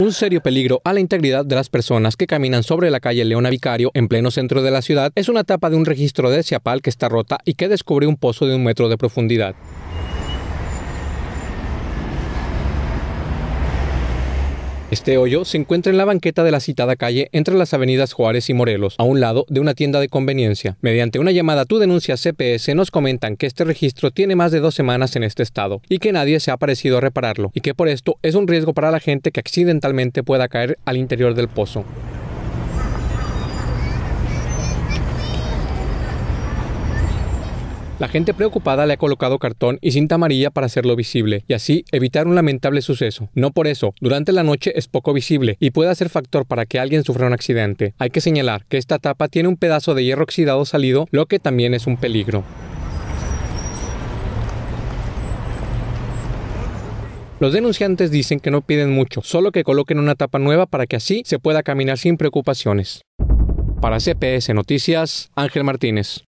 Un serio peligro a la integridad de las personas que caminan sobre la calle Leona Vicario en pleno centro de la ciudad es una tapa de un registro de Ciapal que está rota y que descubre un pozo de un metro de profundidad. Este hoyo se encuentra en la banqueta de la citada calle entre las avenidas Juárez y Morelos, a un lado de una tienda de conveniencia. Mediante una llamada Tu Denuncia CPS nos comentan que este registro tiene más de dos semanas en este estado y que nadie se ha parecido a repararlo y que por esto es un riesgo para la gente que accidentalmente pueda caer al interior del pozo. La gente preocupada le ha colocado cartón y cinta amarilla para hacerlo visible y así evitar un lamentable suceso. No por eso, durante la noche es poco visible y puede ser factor para que alguien sufra un accidente. Hay que señalar que esta tapa tiene un pedazo de hierro oxidado salido, lo que también es un peligro. Los denunciantes dicen que no piden mucho, solo que coloquen una tapa nueva para que así se pueda caminar sin preocupaciones. Para CPS Noticias, Ángel Martínez.